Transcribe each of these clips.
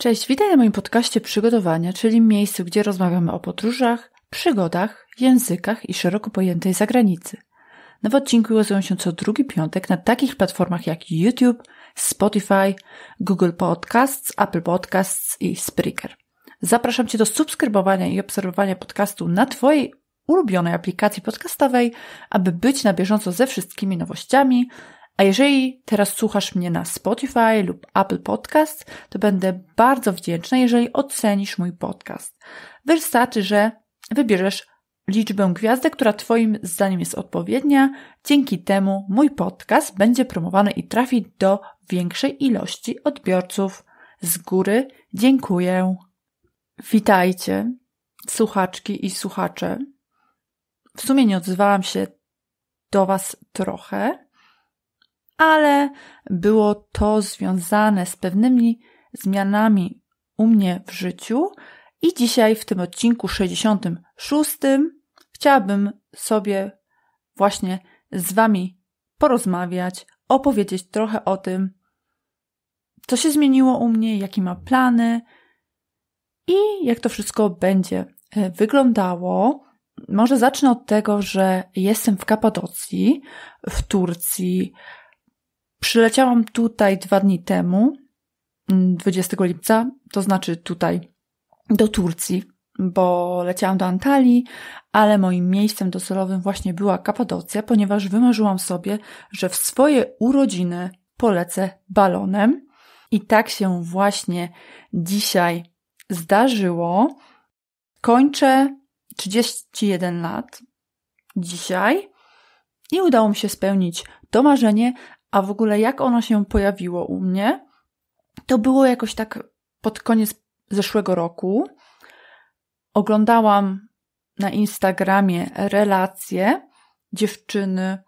Cześć, witaj na moim podcaście Przygotowania, czyli miejscu, gdzie rozmawiamy o podróżach, przygodach, językach i szeroko pojętej zagranicy. Nowe odcinki ukazują się co drugi piątek na takich platformach jak YouTube, Spotify, Google Podcasts, Apple Podcasts i Spreaker. Zapraszam Cię do subskrybowania i obserwowania podcastu na Twojej ulubionej aplikacji podcastowej, aby być na bieżąco ze wszystkimi nowościami, a jeżeli teraz słuchasz mnie na Spotify lub Apple Podcast, to będę bardzo wdzięczna, jeżeli ocenisz mój podcast. Wystarczy, że wybierzesz liczbę gwiazdek, która Twoim zdaniem jest odpowiednia. Dzięki temu mój podcast będzie promowany i trafi do większej ilości odbiorców. Z góry dziękuję. Witajcie, słuchaczki i słuchacze. W sumie nie odzywałam się do Was trochę, ale było to związane z pewnymi zmianami u mnie w życiu. I dzisiaj w tym odcinku 66 chciałabym sobie właśnie z Wami porozmawiać, opowiedzieć trochę o tym, co się zmieniło u mnie, jakie ma plany i jak to wszystko będzie e, wyglądało. Może zacznę od tego, że jestem w Kapadocji, w Turcji, Przyleciałam tutaj dwa dni temu, 20 mm, lipca, to znaczy tutaj, do Turcji, bo leciałam do Antalii, ale moim miejscem docelowym właśnie była Kapadocja, ponieważ wymarzyłam sobie, że w swoje urodziny polecę balonem. I tak się właśnie dzisiaj zdarzyło. Kończę 31 lat dzisiaj i udało mi się spełnić to marzenie, a w ogóle jak ono się pojawiło u mnie, to było jakoś tak pod koniec zeszłego roku. Oglądałam na Instagramie relacje dziewczyny,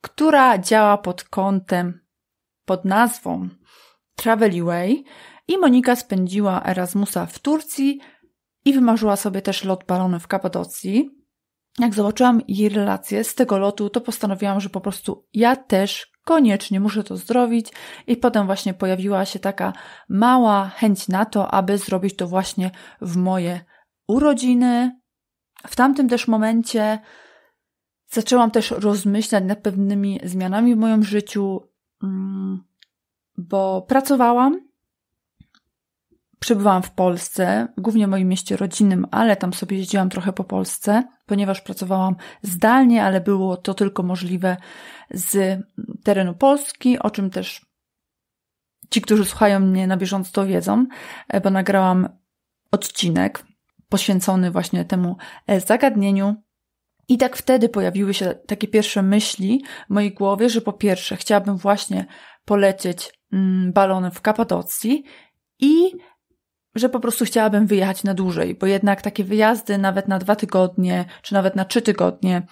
która działa pod kątem, pod nazwą Travelway i Monika spędziła Erasmusa w Turcji i wymarzyła sobie też lot balony w Kapadocji jak zobaczyłam jej relację z tego lotu, to postanowiłam, że po prostu ja też koniecznie muszę to zrobić i potem właśnie pojawiła się taka mała chęć na to, aby zrobić to właśnie w moje urodziny. W tamtym też momencie zaczęłam też rozmyślać nad pewnymi zmianami w moim życiu, mm, bo pracowałam Przybywałam w Polsce, głównie w moim mieście rodzinnym, ale tam sobie jeździłam trochę po Polsce, ponieważ pracowałam zdalnie, ale było to tylko możliwe z terenu Polski, o czym też ci, którzy słuchają mnie na bieżąco to wiedzą, e, bo nagrałam odcinek poświęcony właśnie temu e, zagadnieniu. I tak wtedy pojawiły się takie pierwsze myśli w mojej głowie, że po pierwsze chciałabym właśnie polecieć mm, balonem w Kapadocji i że po prostu chciałabym wyjechać na dłużej, bo jednak takie wyjazdy nawet na dwa tygodnie, czy nawet na trzy tygodnie,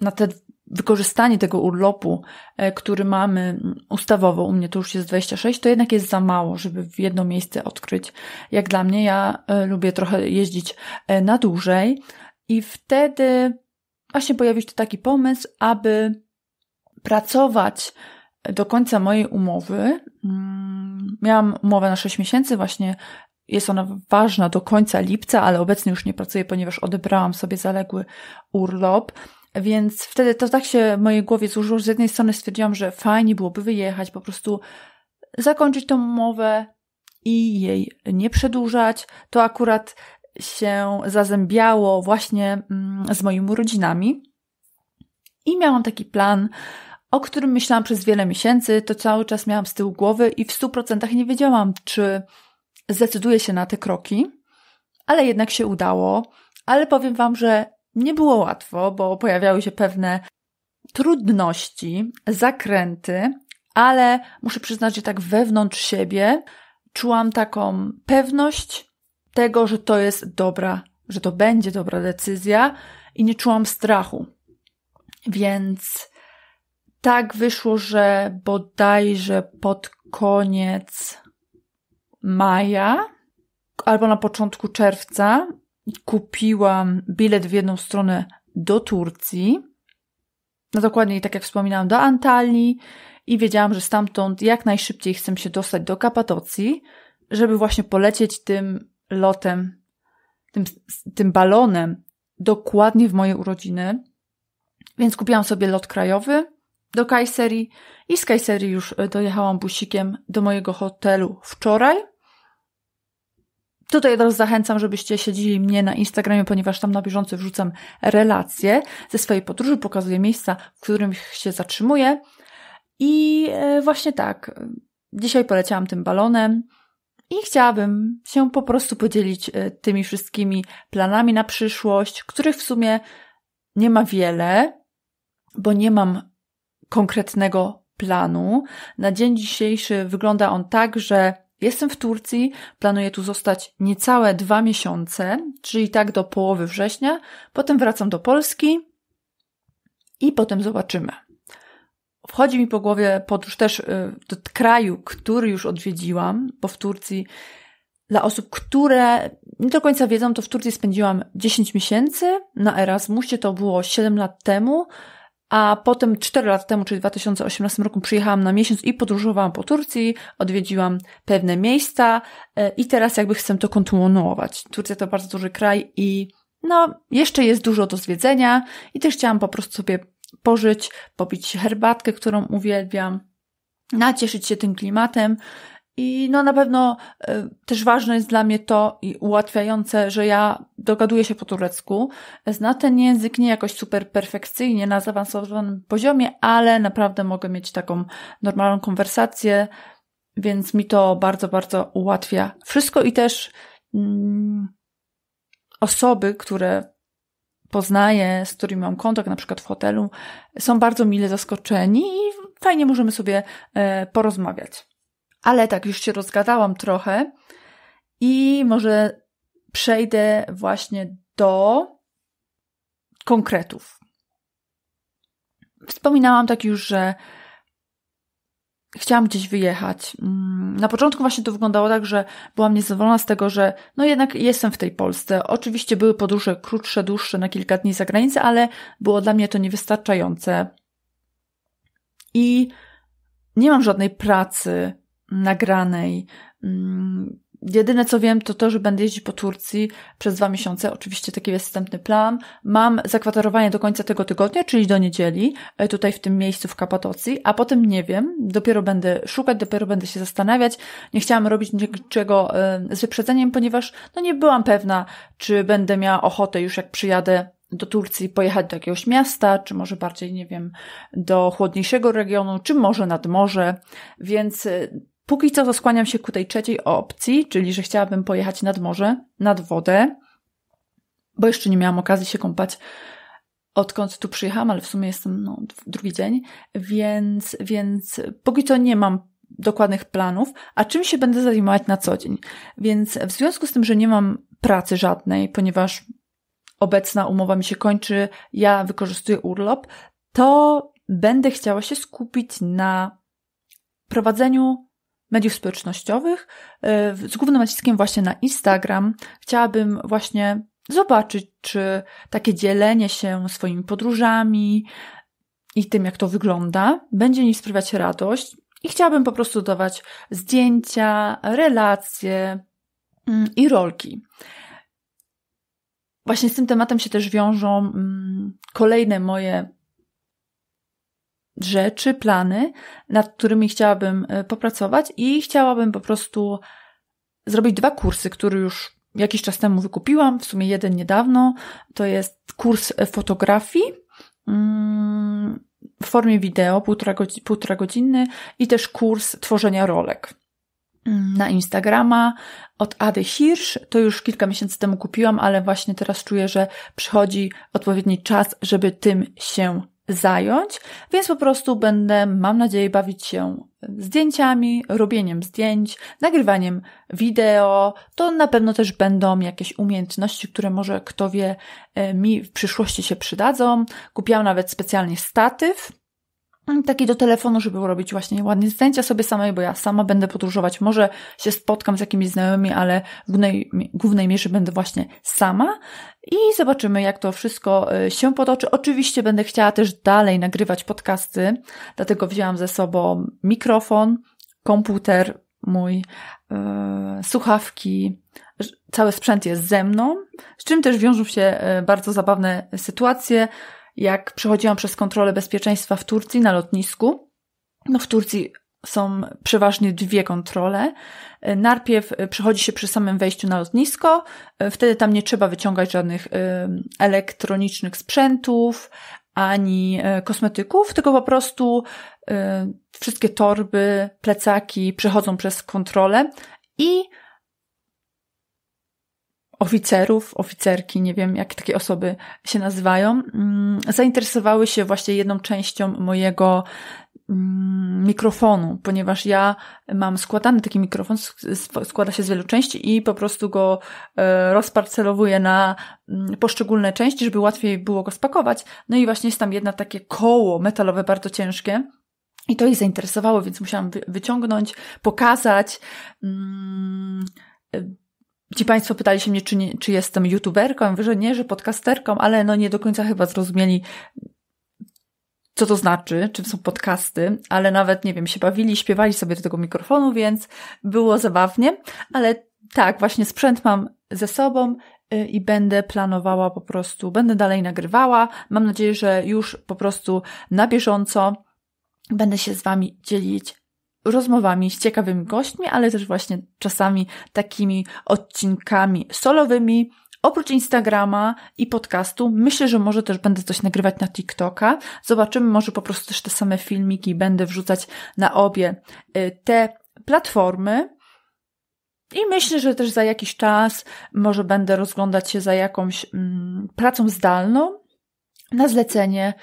na te wykorzystanie tego urlopu, e, który mamy mm, ustawowo, u mnie to już jest 26, to jednak jest za mało, żeby w jedno miejsce odkryć. Jak dla mnie, ja e, lubię trochę jeździć e, na dłużej i wtedy właśnie pojawił się taki pomysł, aby pracować do końca mojej umowy, mm, miałam umowę na 6 miesięcy, właśnie jest ona ważna do końca lipca, ale obecnie już nie pracuję, ponieważ odebrałam sobie zaległy urlop. Więc wtedy to tak się w mojej głowie złożyło. Z jednej strony stwierdziłam, że fajnie byłoby wyjechać, po prostu zakończyć tą umowę i jej nie przedłużać. To akurat się zazębiało właśnie mm, z moimi rodzinami. I miałam taki plan, o którym myślałam przez wiele miesięcy, to cały czas miałam z tyłu głowy i w 100% nie wiedziałam, czy zdecyduję się na te kroki, ale jednak się udało. Ale powiem Wam, że nie było łatwo, bo pojawiały się pewne trudności, zakręty, ale muszę przyznać, że tak wewnątrz siebie czułam taką pewność tego, że to jest dobra, że to będzie dobra decyzja i nie czułam strachu. Więc tak wyszło, że bodajże pod koniec maja albo na początku czerwca kupiłam bilet w jedną stronę do Turcji. No dokładnie, tak jak wspominałam, do Antalii i wiedziałam, że stamtąd jak najszybciej chcę się dostać do Kapatocji, żeby właśnie polecieć tym lotem, tym, tym balonem dokładnie w moje urodziny. Więc kupiłam sobie lot krajowy do Kajserii i z Kajserii już e, dojechałam busikiem do mojego hotelu wczoraj. Tutaj teraz zachęcam, żebyście śledzili mnie na Instagramie, ponieważ tam na bieżąco wrzucam relacje ze swojej podróży, pokazuję miejsca, w którym się zatrzymuję. I e, właśnie tak, dzisiaj poleciałam tym balonem i chciałabym się po prostu podzielić e, tymi wszystkimi planami na przyszłość, których w sumie nie ma wiele, bo nie mam konkretnego planu. Na dzień dzisiejszy wygląda on tak, że Jestem w Turcji, planuję tu zostać niecałe dwa miesiące, czyli tak do połowy września. Potem wracam do Polski i potem zobaczymy. Wchodzi mi po głowie podróż też y, do kraju, który już odwiedziłam, bo w Turcji dla osób, które nie do końca wiedzą, to w Turcji spędziłam 10 miesięcy na Erasmusie, to było 7 lat temu a potem 4 lata temu, czyli w 2018 roku, przyjechałam na miesiąc i podróżowałam po Turcji, odwiedziłam pewne miejsca e, i teraz jakby chcę to kontynuować. Turcja to bardzo duży kraj i no, jeszcze jest dużo do zwiedzenia i też chciałam po prostu sobie pożyć, popić herbatkę, którą uwielbiam, nacieszyć się tym klimatem i no na pewno e, też ważne jest dla mnie to i ułatwiające, że ja dogaduję się po turecku. Zna ten język nie jakoś super perfekcyjnie na zaawansowanym poziomie, ale naprawdę mogę mieć taką normalną konwersację, więc mi to bardzo, bardzo ułatwia wszystko i też mm, osoby, które poznaję, z którymi mam kontakt, na przykład w hotelu, są bardzo mile zaskoczeni i fajnie możemy sobie e, porozmawiać. Ale tak już się rozgadałam trochę i może przejdę właśnie do konkretów. Wspominałam tak już, że chciałam gdzieś wyjechać. Mm, na początku właśnie to wyglądało tak, że byłam niezadowolona z tego, że no jednak jestem w tej Polsce. Oczywiście były podróże krótsze, dłuższe na kilka dni za granicę, ale było dla mnie to niewystarczające. I nie mam żadnej pracy nagranej. Mm, jedyne co wiem, to to, że będę jeździć po Turcji przez dwa miesiące. Oczywiście taki jest wstępny plan. Mam zakwaterowanie do końca tego tygodnia, czyli do niedzieli, e, tutaj w tym miejscu w Kapatocji, a potem nie wiem. Dopiero będę szukać, dopiero będę się zastanawiać. Nie chciałam robić niczego e, z wyprzedzeniem, ponieważ no nie byłam pewna, czy będę miała ochotę już jak przyjadę do Turcji pojechać do jakiegoś miasta, czy może bardziej, nie wiem, do chłodniejszego regionu, czy może nad morze, więc e, Póki co skłaniam się ku tej trzeciej opcji, czyli że chciałabym pojechać nad morze, nad wodę, bo jeszcze nie miałam okazji się kąpać odkąd tu przyjechałam, ale w sumie jestem no, drugi dzień, więc, więc póki co nie mam dokładnych planów, a czym się będę zajmować na co dzień. Więc w związku z tym, że nie mam pracy żadnej, ponieważ obecna umowa mi się kończy, ja wykorzystuję urlop, to będę chciała się skupić na prowadzeniu mediów społecznościowych e, z głównym naciskiem właśnie na Instagram. Chciałabym właśnie zobaczyć, czy takie dzielenie się swoimi podróżami i tym, jak to wygląda, będzie mi sprawiać radość. I chciałabym po prostu dodawać zdjęcia, relacje mm, i rolki. Właśnie z tym tematem się też wiążą mm, kolejne moje rzeczy, plany, nad którymi chciałabym e, popracować i chciałabym po prostu zrobić dwa kursy, które już jakiś czas temu wykupiłam, w sumie jeden niedawno. To jest kurs e, fotografii mm, w formie wideo, półtora, godzi półtora godziny, i też kurs tworzenia rolek mm, na Instagrama od Ady Hirsch. To już kilka miesięcy temu kupiłam, ale właśnie teraz czuję, że przychodzi odpowiedni czas, żeby tym się zająć, więc po prostu będę, mam nadzieję, bawić się zdjęciami, robieniem zdjęć, nagrywaniem wideo. To na pewno też będą jakieś umiejętności, które może kto wie e, mi w przyszłości się przydadzą. Kupiłam nawet specjalnie statyw taki do telefonu, żeby robić właśnie ładnie zdjęcia sobie samej, bo ja sama będę podróżować. Może się spotkam z jakimiś znajomymi, ale w głównej, głównej mierze będę właśnie sama i zobaczymy, jak to wszystko y, się potoczy. Oczywiście będę chciała też dalej nagrywać podcasty, dlatego wzięłam ze sobą mikrofon, komputer mój, yy, słuchawki, cały sprzęt jest ze mną, z czym też wiążą się y, bardzo zabawne sytuacje jak przechodziłam przez kontrolę bezpieczeństwa w Turcji na lotnisku, no w Turcji są przeważnie dwie kontrole. E, najpierw e, przechodzi się przy samym wejściu na lotnisko, e, wtedy tam nie trzeba wyciągać żadnych elektronicznych sprzętów ani kosmetyków, tylko po prostu wszystkie torby, plecaki przechodzą przez kontrolę i oficerów, oficerki, nie wiem jak takie osoby się nazywają, mm, zainteresowały się właśnie jedną częścią mojego mm, mikrofonu, ponieważ ja mam składany taki mikrofon, składa się z wielu części i po prostu go e, rozparcelowuję na mm, poszczególne części, żeby łatwiej było go spakować. No i właśnie jest tam jedna takie koło metalowe, bardzo ciężkie, i to ich zainteresowało, więc musiałam wyciągnąć, pokazać. Ci Państwo pytali się mnie, czy, nie, czy jestem youtuberką. Ja mówię, że nie, że podcasterką, ale no nie do końca chyba zrozumieli, co to znaczy, czym są podcasty, ale nawet, nie wiem, się bawili, śpiewali sobie do tego mikrofonu, więc było zabawnie, ale tak, właśnie sprzęt mam ze sobą y, i będę planowała po prostu, będę dalej nagrywała. Mam nadzieję, że już po prostu na bieżąco będę się z Wami dzielić rozmowami z ciekawymi gośćmi, ale też właśnie czasami takimi odcinkami solowymi. Oprócz Instagrama i podcastu, myślę, że może też będę coś nagrywać na TikToka. Zobaczymy, może po prostu też te same filmiki będę wrzucać na obie y, te platformy. I myślę, że też za jakiś czas może będę rozglądać się za jakąś mm, pracą zdalną na zlecenie,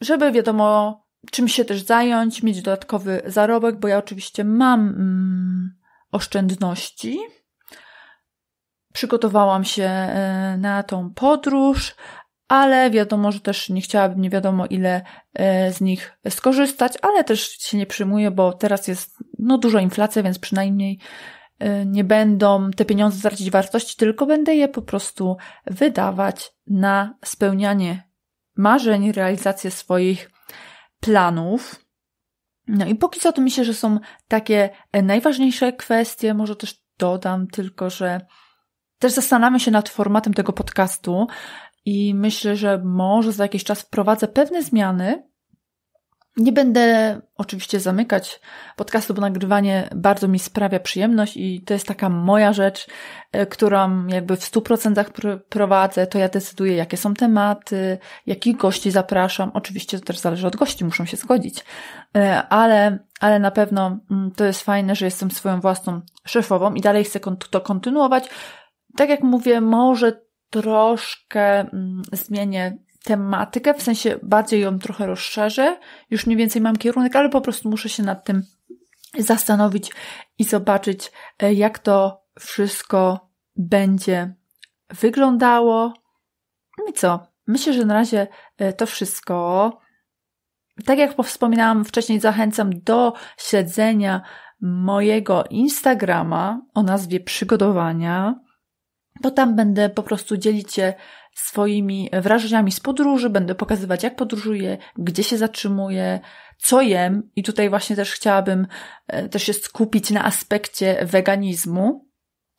żeby wiadomo, czym się też zająć, mieć dodatkowy zarobek, bo ja oczywiście mam mm, oszczędności. Przygotowałam się e, na tą podróż, ale wiadomo, że też nie chciałabym nie wiadomo ile e, z nich skorzystać, ale też się nie przyjmuję, bo teraz jest no duża inflacja, więc przynajmniej e, nie będą te pieniądze stracić wartości, tylko będę je po prostu wydawać na spełnianie marzeń, realizację swoich planów. No i póki co to myślę, że są takie e, najważniejsze kwestie. Może też dodam tylko, że też zastanawiam się nad formatem tego podcastu i myślę, że może za jakiś czas wprowadzę pewne zmiany, nie będę oczywiście zamykać podcastu, bo nagrywanie bardzo mi sprawia przyjemność i to jest taka moja rzecz, e, którą jakby w 100% pr prowadzę. To ja decyduję, jakie są tematy, jakich gości zapraszam. Oczywiście to też zależy od gości, muszą się zgodzić, e, ale, ale na pewno mm, to jest fajne, że jestem swoją własną szefową i dalej chcę to kontynuować. Tak jak mówię, może troszkę mm, zmienię tematykę, w sensie bardziej ją trochę rozszerzę, już mniej więcej mam kierunek, ale po prostu muszę się nad tym zastanowić i zobaczyć, e, jak to wszystko będzie wyglądało. No I co? Myślę, że na razie e, to wszystko. Tak jak wspominałam wcześniej, zachęcam do śledzenia mojego Instagrama o nazwie przygotowania bo tam będę po prostu dzielić się swoimi wrażeniami z podróży, będę pokazywać, jak podróżuję, gdzie się zatrzymuję, co jem. I tutaj właśnie też chciałabym e, też się skupić na aspekcie weganizmu.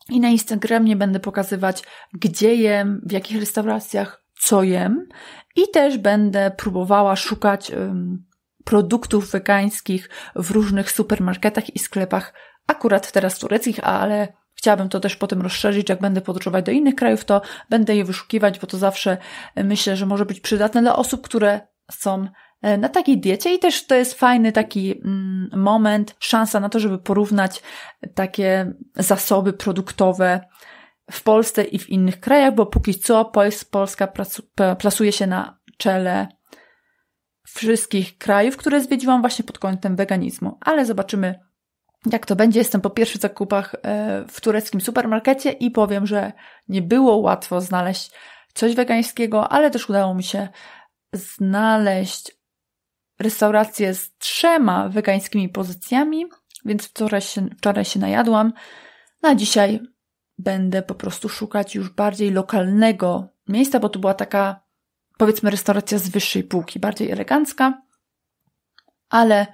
I na Instagramie będę pokazywać, gdzie jem, w jakich restauracjach, co jem. I też będę próbowała szukać um, produktów wegańskich w różnych supermarketach i sklepach, akurat teraz tureckich, ale Chciałabym to też potem rozszerzyć, jak będę podróżować do innych krajów, to będę je wyszukiwać, bo to zawsze e, myślę, że może być przydatne dla osób, które są e, na takiej diecie i też to jest fajny taki mm, moment, szansa na to, żeby porównać takie zasoby produktowe w Polsce i w innych krajach, bo póki co Polska plasuje się na czele wszystkich krajów, które zwiedziłam właśnie pod kątem weganizmu, ale zobaczymy, jak to będzie, jestem po pierwszych zakupach e, w tureckim supermarkecie i powiem, że nie było łatwo znaleźć coś wegańskiego, ale też udało mi się znaleźć restaurację z trzema wegańskimi pozycjami, więc wczoraj się, wczoraj się najadłam. Na dzisiaj będę po prostu szukać już bardziej lokalnego miejsca, bo to była taka, powiedzmy, restauracja z wyższej półki, bardziej elegancka, ale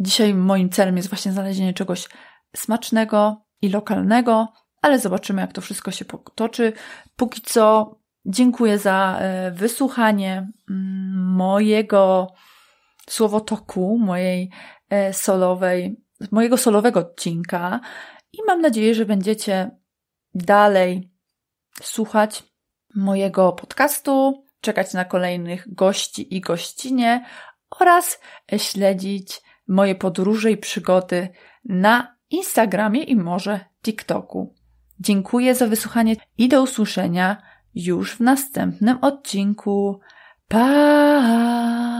Dzisiaj moim celem jest właśnie znalezienie czegoś smacznego i lokalnego, ale zobaczymy, jak to wszystko się potoczy. Póki co dziękuję za e, wysłuchanie mm, mojego słowotoku, mojej e, solowej, mojego solowego odcinka i mam nadzieję, że będziecie dalej słuchać mojego podcastu, czekać na kolejnych gości i gościnie oraz śledzić moje podróże i przygody na Instagramie i może TikToku. Dziękuję za wysłuchanie i do usłyszenia już w następnym odcinku. Pa!